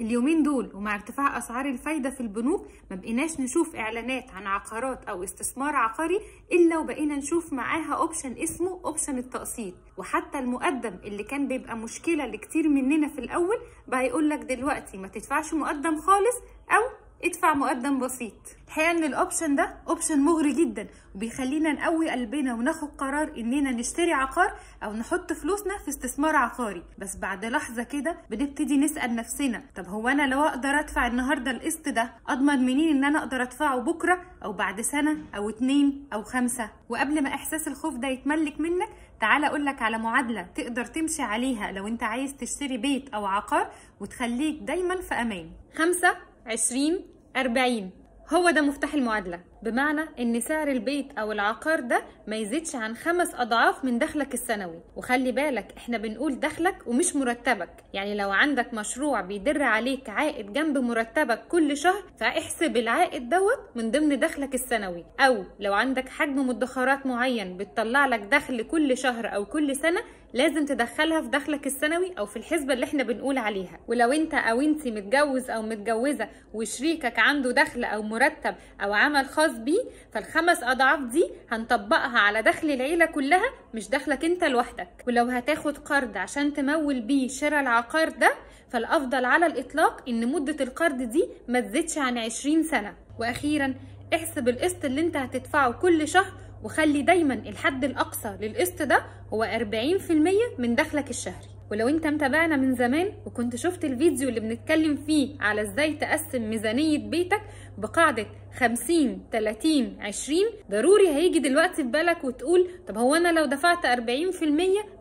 اليومين دول ومع ارتفاع اسعار الفايده في البنوك ما بقيناش نشوف اعلانات عن عقارات او استثمار عقاري الا وبقينا نشوف معاها اوبشن اسمه اوبشن التقسيط وحتى المقدم اللي كان بيبقى مشكله لكتير مننا في الاول بقى يقول لك دلوقتي ما تدفعش مقدم خالص او ادفع مقدم بسيط الحقيقه ان الاوبشن ده اوبشن مغري جدا وبيخلينا نقوي قلبنا وناخد قرار اننا نشتري عقار او نحط فلوسنا في استثمار عقاري بس بعد لحظه كده بنبتدي نسال نفسنا طب هو انا لو اقدر ادفع النهارده القسط ده اضمن منين ان انا اقدر ادفعه بكره او بعد سنه او اتنين او خمسه وقبل ما احساس الخوف ده يتملك منك تعالى اقول لك على معادله تقدر تمشي عليها لو انت عايز تشتري بيت او عقار وتخليك دايما في امان خمسة عشرين أربعين هو ده مفتاح المعادلة بمعنى ان سعر البيت او العقار ده ما يزيدش عن خمس اضعاف من دخلك السنوي وخلي بالك احنا بنقول دخلك ومش مرتبك يعني لو عندك مشروع بيدر عليك عائد جنب مرتبك كل شهر فاحسب العائد دوت من ضمن دخلك السنوي او لو عندك حجم مدخرات معين بتطلع لك دخل كل شهر او كل سنه لازم تدخلها في دخلك السنوي او في الحسبه اللي احنا بنقول عليها ولو انت او انت متجوز او متجوزه وشريكك عنده دخل او مرتب او عمل خاص بيه فالخمس اضعاف دي هنطبقها على دخل العيله كلها مش دخلك انت لوحدك ولو هتاخد قرض عشان تمول بيه شراء العقار ده فالافضل على الاطلاق ان مده القرض دي ما تزيدش عن 20 سنه واخيرا احسب القسط اللي انت هتدفعه كل شهر وخلي دايما الحد الاقصى للقسط ده هو 40% من دخلك الشهري ولو انت متابعنا من زمان وكنت شفت الفيديو اللي بنتكلم فيه على ازاي تقسم ميزانية بيتك بقاعدة 50 30 20 ضروري هيجي دلوقتي في بالك وتقول طب هو انا لو دفعت 40%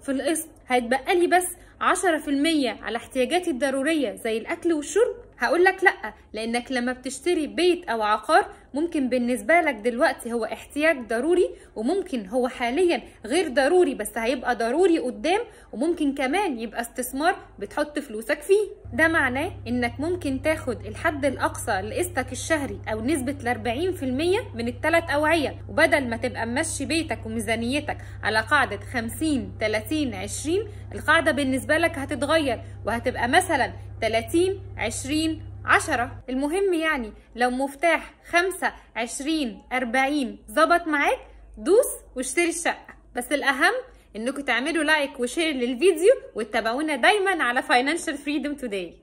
في القسط هيتبقى لي بس 10% على احتياجاتي الضرورية زي الاكل والشرب هقول لك لا لانك لما بتشتري بيت او عقار ممكن بالنسبة لك دلوقتي هو احتياج ضروري وممكن هو حاليا غير ضروري بس هيبقى ضروري قدام وممكن كمان يبقى استثمار بتحط فلوسك فيه ده معناه انك ممكن تاخد الحد الاقصى لقسطك الشهري او نسبة في المية من التلات اوعية وبدل ما تبقى ممشي بيتك وميزانيتك على قاعدة خمسين تلاتين عشرين القاعدة بالنسبة لك هتتغير وهتبقى مثلا 30 20 عشرة المهم يعني لو مفتاح خمسة عشرين أربعين ظبط معاك دوس واشتري الشقة بس الأهم إنكم تعملوا لايك وشير للفيديو وتتابعونا دايما على Financial Freedom Today